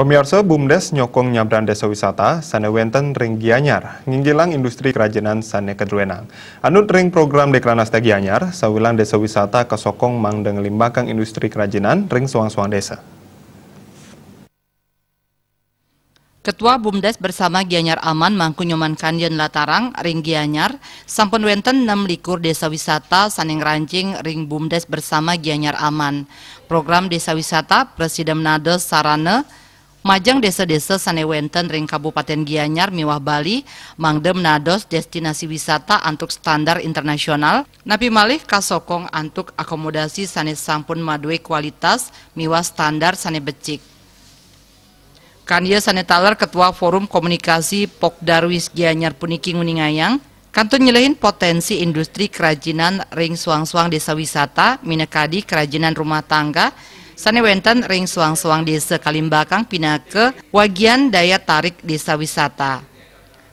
Pemirsa BUMDes nyokong nyabran desa wisata, Sanewenten wenten ring Gianyar, nginggilang industri kerajinan Sane kedruenang. Anut ring program dekranas de Gianyar, sawilang desa wisata kesokong mangdeng limbakang industri kerajinan ring suang-suang desa. Ketua BUMDes bersama Gianyar Aman Mangkunyoman Kandian Latarang, Ring Gianyar, sampun wenten 6 likur desa wisata saning rancing Ring BUMDes bersama Gianyar Aman. Program desa wisata Presiden Nades Sarane, Majang desa-desa Sanewenten ring Kabupaten Gianyar Miwah Bali Mangdem Nados destinasi wisata antuk standar internasional Napi Malih Kasokong antuk akomodasi sane sampun Madwe kualitas Miwah standar sane becik Kandia Sanetaler Ketua Forum Komunikasi Pokdarwis Gianyar Puniki Nguningayang Kantun nyelehin potensi industri kerajinan ring suang-suang desa wisata, minekadi kerajinan rumah tangga, Sane wenten ring suang-suang desa Kalimbakang pindah ke wagian daya tarik desa wisata.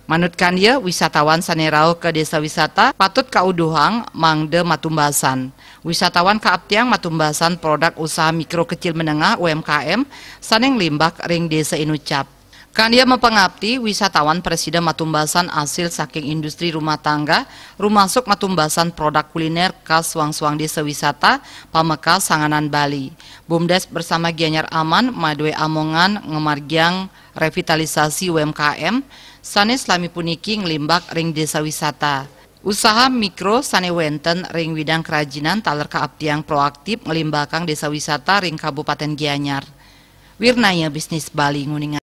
Manutkan dia wisatawan sanerau ke desa wisata patut ka uduhang mangde matumbasan. Wisatawan ka abtiang matumbasan produk usaha mikro kecil menengah UMKM saneng limbak ring desa Inucap. Kandia mempengabdi wisatawan Presiden Matumbasan hasil saking industri rumah tangga, rumah rumasuk Matumbasan produk kuliner khas suang-suang desa wisata, pameka Sanganan Bali. Bumdes bersama Gianyar Aman, Madwe Amongan, Ngemargiang, Revitalisasi UMKM, Sanes Lami Puniki ngelimbak ring desa wisata. Usaha mikro sane wenten ring widang kerajinan taler keabdiang proaktif ngelimbakang desa wisata ring Kabupaten Gianyar. Wirnaya Bisnis Bali Nguningan.